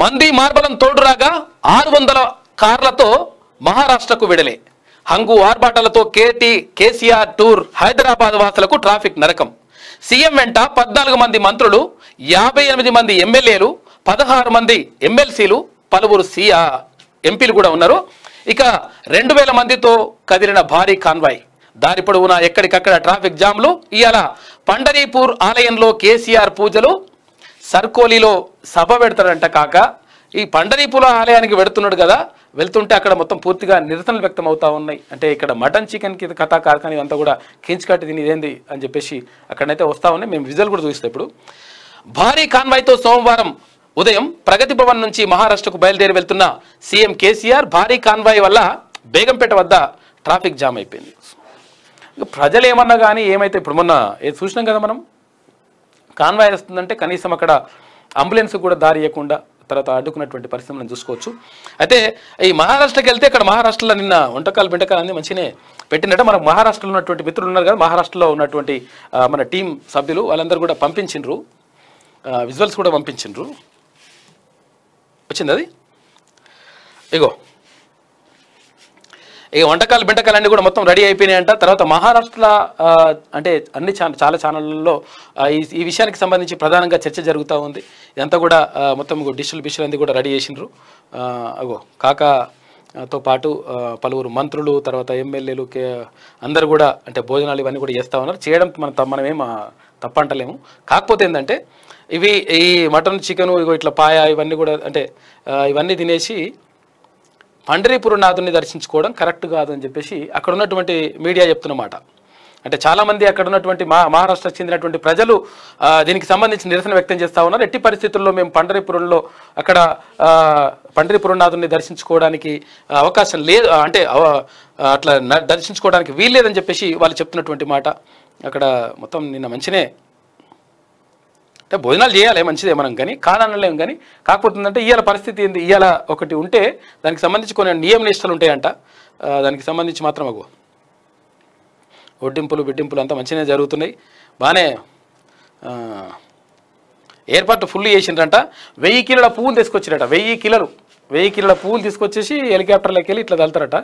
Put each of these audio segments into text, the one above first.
మంది మార్బలం తోడురాగా ఆరు వందల కార్లతో మహారాష్ట్రకు విడలే హంగు ఆర్భాటాలతో కేటీ కేసీఆర్ టూర్ హైదరాబాద్ వాసులకు ట్రాఫిక్ నరకం సీఎం వెంట పద్నాలుగు మంది మంత్రులు యాభై ఎనిమిది మంది ఎమ్మెల్యేలు పదహారు మంది ఎమ్మెల్సీలు పలువురు సీఆ ఎంపీలు కూడా ఉన్నారు ఇక రెండు వేల మందితో కదిలిన భారీ కాన్వాయ్ దారి పొడవునా ఎక్కడికక్కడ ట్రాఫిక్ జామ్లు ఇవాళ పండరీపూర్ ఆలయంలో కేసీఆర్ పూజలు సర్కోలిలో సభ పెడతాడంట కాక ఈ పండరీపుల ఆలయానికి పెడుతున్నాడు కదా వెళ్తుంటే అక్కడ మొత్తం పూర్తిగా నిరసనలు వ్యక్తం అవుతా ఉన్నాయి అంటే ఇక్కడ మటన్ చికెన్ కింద కథా కార్ఖాన ఇదంతా కూడా కించికట్టి తిని ఇదేంది అని చెప్పేసి అక్కడనైతే వస్తా ఉన్నాయి మేము విజువల్ కూడా చూస్తే ఇప్పుడు భారీ కాన్వాయ్తో సోమవారం ఉదయం ప్రగతి భవన్ నుంచి మహారాష్ట్రకు బయలుదేరి వెళ్తున్న సీఎం కేసీఆర్ భారీ కాన్వాయ్ వల్ల బేగంపేట వద్ద ట్రాఫిక్ జామ్ అయిపోయింది ప్రజలు ఏమన్నా కానీ ఏమైతే ఇప్పుడు మొన్న ఏది చూసినాం కదా మనం కాన్వాయ్ వస్తుందంటే కనీసం అక్కడ అంబులెన్స్ కూడా దారి ఇవ్వకుండా తర్వాత అడ్డుకున్నటువంటి పరిస్థితులను చూసుకోవచ్చు అయితే ఈ మహారాష్ట్రకి వెళ్తే అక్కడ మహారాష్ట్రలో నిన్న వంటకాలు బిండకాలు అన్ని మంచినే పెట్టినట్టు మనకు మహారాష్ట్రలో ఉన్నటువంటి మిత్రులు ఉన్నారు కదా మహారాష్ట్రలో ఉన్నటువంటి మన టీం సభ్యులు వాళ్ళందరూ కూడా పంపించిండ్రు విజువల్స్ కూడా పంపించిండ్రు వచ్చింది అది ఇగో ఇక వంటకాలు బెంటకాలు అన్నీ కూడా మొత్తం రెడీ అయిపోయినాయంట తర్వాత మహారాష్ట్ర అంటే అన్ని చాలా ఛానళ్ళల్లో ఈ ఈ విషయానికి సంబంధించి ప్రధానంగా చర్చ జరుగుతూ ఉంది ఇదంతా కూడా మొత్తం డిష్లు బిష్లు అన్నీ కూడా రెడీ చేసినారు అగో కాకతో తో పాటు పలువురు మంత్రులు తర్వాత ఎమ్మెల్యేలు కే అందరు కూడా అంటే భోజనాలు ఇవన్నీ కూడా చేస్తూ ఉన్నారు చేయడం మనం మనమేం తప్పంటలేము కాకపోతే ఏంటంటే ఇవి ఈ మటన్ చికెను ఇగో ఇట్లా పాయ ఇవన్నీ కూడా అంటే ఇవన్నీ తినేసి పండరీపురనాథుని దర్శించుకోవడం కరెక్ట్ కాదు అని చెప్పేసి అక్కడ ఉన్నటువంటి మీడియా చెప్తున్నమాట అంటే చాలామంది అక్కడ ఉన్నటువంటి మా మహారాష్ట్రకు చెందినటువంటి ప్రజలు దీనికి సంబంధించి నిరసన వ్యక్తం చేస్తూ ఉన్నారు ఎట్టి పరిస్థితుల్లో మేము పండరీపురంలో అక్కడ పండరీపురనాథుని దర్శించుకోవడానికి అవకాశం లేదు అంటే అట్లా దర్శించుకోవడానికి వీల్లేదని చెప్పేసి వాళ్ళు చెప్తున్నటువంటి మాట అక్కడ మొత్తం నిన్న మంచినే అంటే భోజనాలు చేయాలి మంచిదే మనం కానీ కాదనలేం కానీ కాకపోతే అంటే ఇవాళ పరిస్థితి ఏంది ఇవాళ ఒకటి ఉంటే దానికి సంబంధించి కొన్ని నియమ నిష్టలు ఉంటాయంట దానికి సంబంధించి మాత్రం అగు ఒడ్డింపులు బిడ్డింపులు అంతా మంచిగానే జరుగుతున్నాయి బాగానే ఏర్పాటు ఫుల్ చేసిండ్రంట వెయ్యి కిలోల పువ్వులు తీసుకొచ్చిరట వెయ్యి కిలోలు వెయ్యి కిలోల పువ్వులు తీసుకొచ్చేసి హెలికాప్టర్లోకి వెళ్ళి ఇట్లా తలుతారట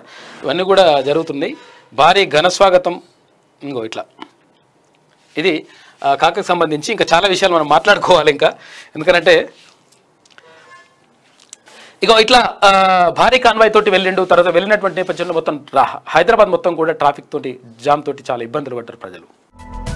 ఇవన్నీ కూడా జరుగుతున్నాయి భారీ ఘనస్వాగతం ఇంకో ఇట్లా ఇది కాకకు సంబంధించి ఇంకా చాలా విషయాలు మనం మాట్లాడుకోవాలి ఇంకా ఎందుకంటే ఇక ఇట్లా భారీ కాన్వాయ్ తోటి వెళ్ళిండు తర్వాత వెళ్ళినటువంటి నేపథ్యంలో మొత్తం హైదరాబాద్ మొత్తం కూడా ట్రాఫిక్ తోటి జామ్ తోటి చాలా ఇబ్బందులు పడ్డారు ప్రజలు